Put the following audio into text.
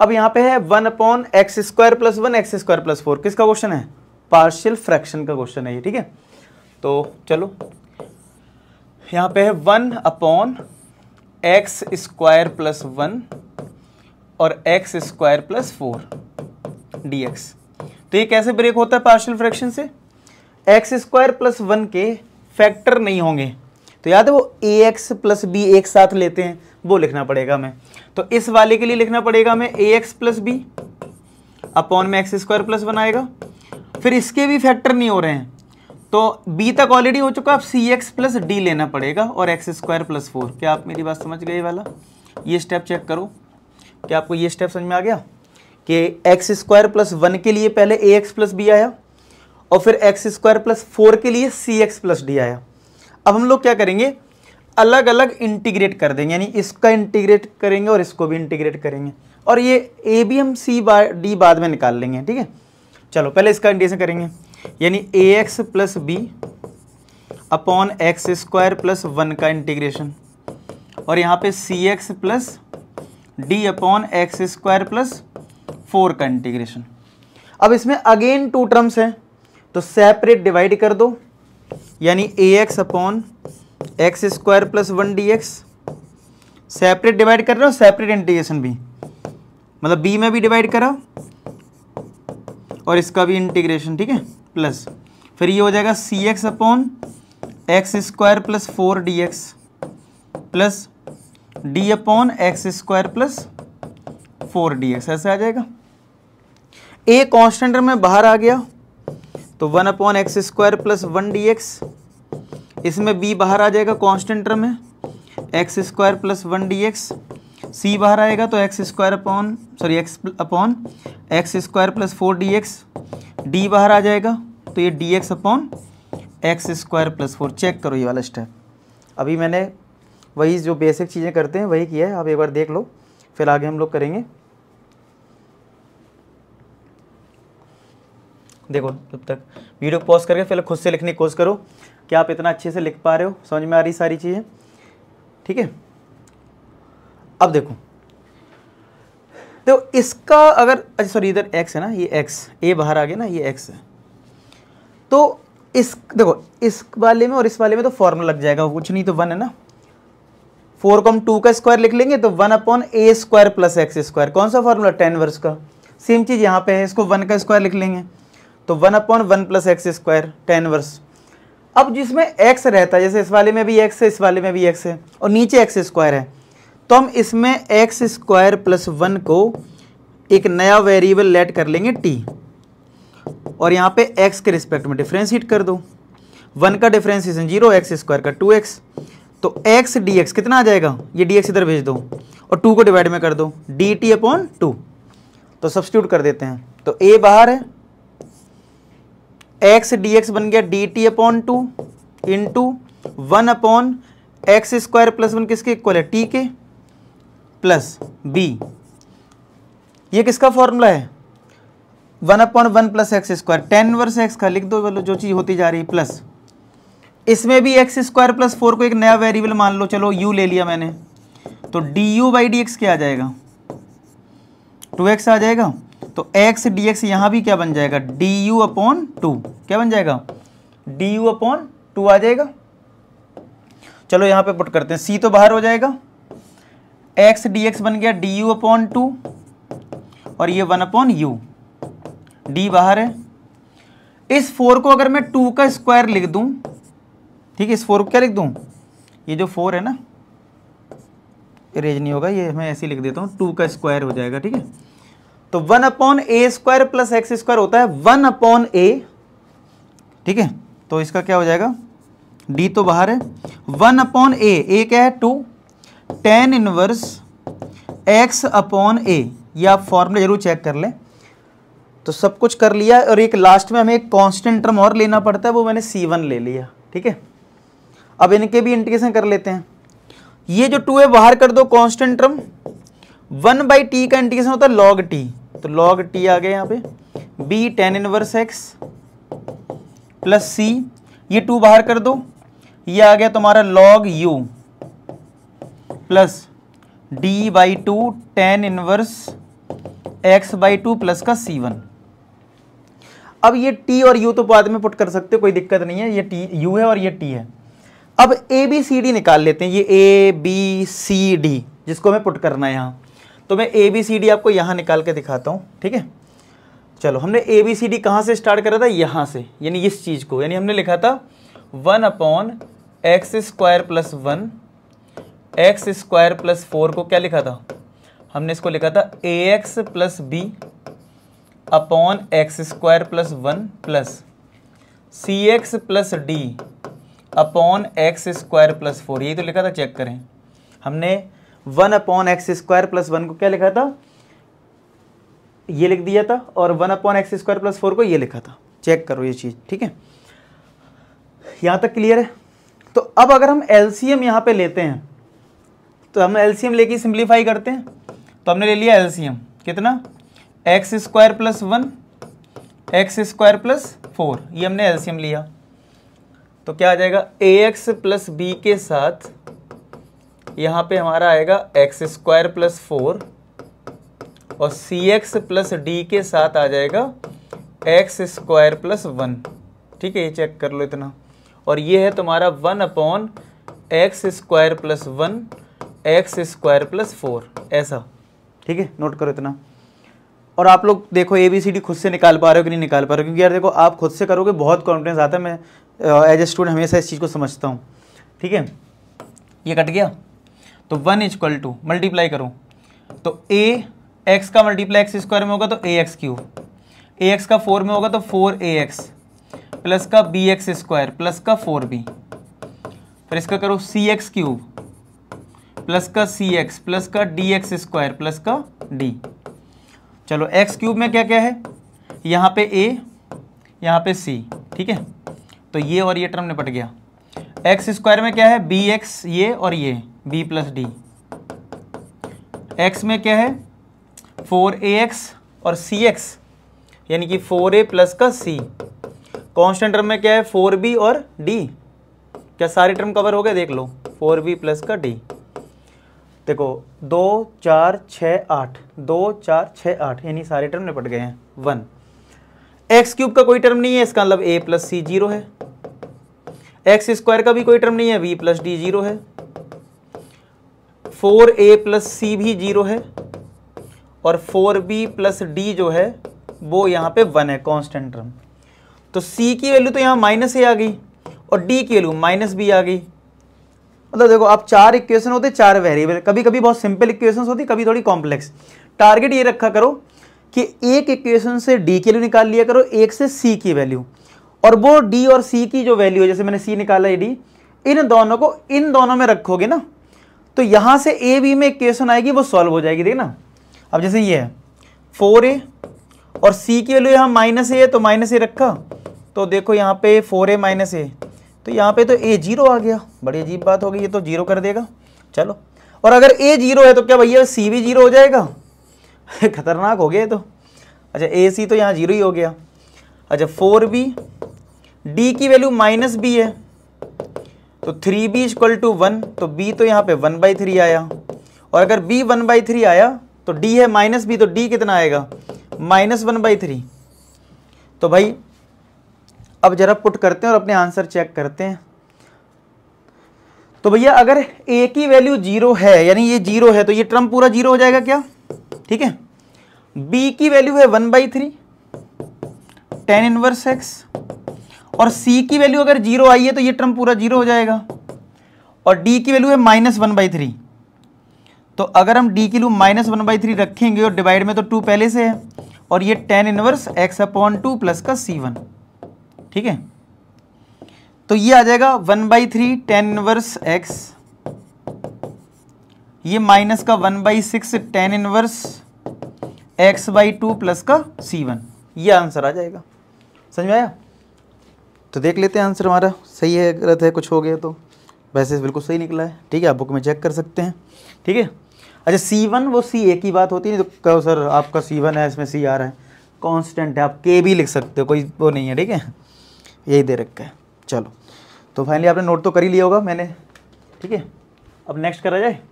अब यहां पे है one upon x square plus one x square plus four किसका क्वेश्चन है पार्शियल फ्रैक्शन का क्वेश्चन है ये ठीक है तो चलो यहां पे है one upon x square plus one और X square plus four D X तो ये कैसे ब्रेक होता है पार्शियल फ्रैक्शन से एक्स स्क्वायर प्लस वन के फैक्टर नहीं होंगे तो याद है वो ए एक्स प्लस बी एक साथ लेते हैं वो लिखना पड़ेगा हमें तो इस वाले के लिए लिखना पड़ेगा हमें A x plus B upon में एक्स स्क्वायर प्लस बनाएगा फिर इसके भी फैक्टर नहीं हो रहे हैं तो बी तक ऑलरेडी हो चुका अब सी एक्स प्लस डी लेना पड़ेगा और एक्स स्क्वायर प्लस फोर क्या आप मेरी बात समझ गए वाला ये स्टेप चेक करो क्या आपको ये स्टेप समझ में आ गया कि एक्स स्क्वायर प्लस वन के लिए पहले ए एक्स प्लस बी आया और फिर एक्स स्क्वायर प्लस फोर के लिए सी एक्स प्लस डी आया अब हम लोग क्या करेंगे अलग अलग इंटीग्रेट कर देंगे यानी इसका इंटीग्रेट करेंगे और इसको भी इंटीग्रेट करेंगे और ये ए बी हम सी बा डी बाद में निकाल लेंगे ठीक है चलो पहले इसका इंटीग्रेशन करेंगे यानी A x plus B upon x square plus one का इंटीग्रेशन और यहाँ पे C x plus D upon x square plus four का इंटीग्रेशन अब इसमें अगेन टू टर्म्स हैं तो सेपरेट डिवाइड कर दो यानी A X upon x square plus one D X separate divide कर रहे हो सेपरेट इंटीग्रेशन भी मतलब बी में भी डिवाइड करा और इसका भी इंटीग्रेशन ठीक है प्लस फिर ये हो जाएगा C X upon x square plus four D X plus D upon x square plus four D X ऐसे आ जाएगा ए कांस्टेंट में बाहर आ गया तो one upon x square plus one D X इसमें बी बाहर आ जाएगा कॉन्स्टेंट टर्म है x square plus one D X C बाहर आएगा तो X square upon sorry X upon x square plus four D X D बाहर आ जाएगा तो ये D X upon x square plus four check करो ये वाला स्टेप अभी मैंने वही जो बेसिक चीज़ें करते हैं वही किया है आप एक बार देख लो फिर आगे हम लोग करेंगे देखो तब तक वीडियो पॉज करके पहले खुद से लिखने की कोशिश करो कि आप इतना अच्छे से लिख पा रहे हो समझ में आ रही सारी चीज़ें ठीक है अब देखो देखो इसका अगर अच्छा सॉरी इधर एक्स है ना ये एक्स ए बाहर आ गया ना ये एक्स है तो इस देखो इस वाले में और इस वाले में तो फॉर्मूला लग जाएगा कुछ नहीं तो वन है ना फोर कॉम टू का स्क्वायर लिख लेंगे तो one upon A square plus X square कौन सा फॉर्मूला टेन वर्स का सेम चीज़ यहाँ पे है इसको वन का स्क्वायर लिख लेंगे तो one upon one plus X square tan inverse अब जिसमें एक्स रहता है जैसे इस वाले में भी एक्स है इस वाले में भी एक्स है और नीचे एक्स स्क्वायर है तो हम इसमें एक्स स्क्वायर प्लस वन को एक नया वेरिएबल लेट कर लेंगे टी और यहाँ पे एक्स के रिस्पेक्ट में डिफ्रेंस हीट कर दो वन का डिफ्रेंसिएशन जीरो एक्स स्क्वायर का टू एक्स तो एक्स डी एक्स कितना आ जाएगा ये डी एक्स इधर भेज दो और टू को डिवाइड में कर दो डी टी अपॉन टू तो सब्सिट्यूट कर देते हैं तो ए बाहर है एक्स डी एक्स बन गया D T upon two into one upon x square plus one किसके इक्वल है टी के प्लस बी ये किसका फॉर्मूला है one upon one plus X square tan inverse X का लिख दो जो चीज़ होती जा रही है प्लस इसमें भी एक्स स्क्वायर प्लस फोर को एक नया वेरिएबल मान लो चलो यू ले लिया मैंने तो D U by D X क्या आ जाएगा टू एक्स आ जाएगा तो x dx यहाँ भी क्या बन जाएगा डी यू अपॉन टू क्या बन जाएगा डी यू अपॉन टू आ जाएगा चलो यहाँ पे पुट करते हैं c तो बाहर हो जाएगा x dx बन गया डी यू अपॉन टू और ये वन अपॉन यू डी बाहर है इस फोर को अगर मैं टू का स्क्वायर लिख दूं ठीक है इस फोर को क्या लिख दूं ये जो फोर है ना रेज नहीं होगा ये मैं ऐसे लिख देता हूँ टू का स्क्वायर हो जाएगा ठीक है तो one upon A square plus X square होता है वन अपॉन ए ठीक है तो इसका क्या हो जाएगा डी तो बाहर है वन अपॉन ए ए क्या है two tan inverse x upon A ये आप फॉर्मूला जरूर चेक कर लें तो सब कुछ कर लिया और एक लास्ट में हमें एक कांस्टेंट टर्म और लेना पड़ता है वो मैंने सी वन ले लिया ठीक है अब इनके भी इंटीग्रेशन कर लेते हैं ये जो टू है बाहर कर दो constant term one by T का इंटीग्रेशन होता है लॉग टी तो लॉग टी आ गया यहाँ पे B tan inverse X plus C ये टू बाहर कर दो ये आ गया तुम्हारा log U plus D by two tan inverse x by two plus का सी वन अब ये टी और यू तो बाद में पुट कर सकते हो कोई दिक्कत नहीं है ये टी यू है और ये टी है अब ए बी सी डी निकाल लेते हैं ये ए बी सी डी जिसको हमें पुट करना है यहां तो मैं ए बी सी डी आपको यहाँ निकाल के दिखाता हूँ ठीक है चलो हमने ए बी सी डी कहाँ से स्टार्ट करा था यहाँ से यानी इस चीज़ को यानी हमने लिखा था one upon x square plus one x square plus four को क्या लिखा था हमने इसको लिखा था a x plus B upon x square plus one plus c x plus D upon x square plus four यही तो लिखा था चेक करें हमने one upon x square plus one को क्या लिखा था ये लिख दिया था और one upon x square plus four को ये लिखा था चेक करो ये चीज़ ठीक है यहां तक क्लियर है तो अब अगर हम एलसीएम यहां पे पर लेते हैं तो हम एलसीएम लेके सिंप्लीफाई करते हैं तो हमने ले लिया एलसीएम कितना x square plus one x square plus four ये हमने एलसीएम लिया तो क्या आ जाएगा ए एक्स प्लस बी के साथ यहाँ पे हमारा आएगा एक्स स्क्वायर प्लस फोर और सी एक्स प्लस डी के साथ आ जाएगा एक्स स्क्वायर प्लस वन ठीक है ये चेक कर लो इतना और ये है तुम्हारा one upon x square plus one x square plus four ऐसा ठीक है नोट करो इतना और आप लोग देखो ए बी सी डी खुद से निकाल पा रहे हो कि नहीं निकाल पा रहे हो क्योंकि यार देखो आप खुद से करोगे बहुत कॉन्फिडेंस आता है मैं एज ए स्टूडेंट हमेशा इस चीज़ को समझता हूँ ठीक है ये कट गया तो वन इजक्वल टू मल्टीप्लाई करो तो ए एक्स का मल्टीप्लाई एक्स स्क्वायर में होगा तो a x cube a x का फोर में होगा तो फोर ए एक्स प्लस का बी एक्स स्क्वायर प्लस का फोर बी फिर इसका करो सी एक्स क्यूब प्लस का सी एक्स प्लस का डी एक्स स्क्वायर प्लस का डी चलो एक्स क्यूब में क्या क्या है यहाँ पे ए यहाँ पे सी ठीक है तो ये और ये टर्म निपट गया एक्स स्क्वायर में क्या है बी एक्स ये और ये बी प्लस डी एक्स में क्या है फोर ए एक्स और सी एक्स यानी कि फोर ए प्लस का सी कॉन्स्टेंट टर्म में क्या है फोर बी और डी क्या सारे टर्म कवर हो गए देख लो फोर बी प्लस का डी देखो दो चार छः आठ दो चार छः आठ यानी सारे टर्म निपट गए हैं वन एक्स क्यूब का कोई टर्म नहीं है इसका मतलब ए प्लस सी जीरो है एक्स स्क्वायर का भी कोई टर्म नहीं है बी प्लस डी जीरो है फोर ए प्लस सी भी जीरो है और फोर बी प्लस डी जो है वो यहाँ पे वन है कांस्टेंट टर्म तो सी की वैल्यू तो यहाँ माइनस ही आ गई और डी की वैल्यू माइनस भी आ गई मतलब देखो आप चार इक्वेशन होते चार वेरिएबल कभी कभी बहुत सिंपल इक्वेशन होती कभी थोड़ी कॉम्प्लेक्स टारगेट ये रखा करो कि एक इक्वेशन से डी की वैल्यू निकाल लिया करो एक से सी की वैल्यू और वो डी और सी की जो वैल्यू है जैसे मैंने सी निकाला है डी इन दोनों को इन दोनों में रखोगे ना तो यहां से ए बी में इक्वेशन आएगी वो सॉल्व हो जाएगी देखना अब जैसे ये है फोर ए और सी की वैल्यू यहाँ माइनस ए है तो माइनस ए रखा तो देखो यहाँ पे फोर ए माइनस ए तो यहाँ पे तो ए जीरो आ गया बड़ी अजीब बात होगी ये तो जीरो कर देगा चलो और अगर ए जीरो है तो क्या भैया सी भी जीरो हो जाएगा खतरनाक हो गया तो अच्छा ए सी तो यहाँ जीरो ही हो गया अच्छा फोर बी डी की वैल्यू माइनस बी है तो three b equal to one तो बी तो यहाँ पे वन बाई थ्री आया और अगर बी वन बाई थ्री आया तो डी है माइनस बी तो डी कितना आएगा माइनस वन बाई थ्री तो भाई अब जरा पुट करते हैं और अपने आंसर चेक करते हैं तो भैया अगर ए की वैल्यू जीरो है यानी ये जीरो है तो ये ट्रम पूरा जीरो हो जाएगा क्या ठीक है बी की वैल्यू है one by three ten inverse X और सी की वैल्यू अगर जीरो आई है तो ये टर्म पूरा जीरो हो जाएगा और डी की वैल्यू है माइनस वन बाई थ्री तो अगर हम डी की value minus one by three रखेंगे और डिवाइड में तो टू पहले से है और ये tan inverse x upon two plus का सी वन ठीक है तो ये आ जाएगा one by three ten inverse x ये माइनस का one by six tan inverse x by two plus का सी वन ये आंसर आ जाएगा समझ में आया तो देख लेते हैं आंसर हमारा सही है गलत है कुछ हो गया तो वैसे बिल्कुल सही निकला है ठीक है आप बुक में चेक कर सकते हैं ठीक है अच्छा सी वन वो सी ए की बात होती है तो कहो सर आपका सी वन है इसमें सी आ रहा है कांस्टेंट है आप के भी लिख सकते हो कोई वो नहीं है ठीक है यही दे रखा है चलो तो फाइनली आपने नोट तो कर ही लिया होगा मैंने ठीक है अब नेक्स्ट करा जाए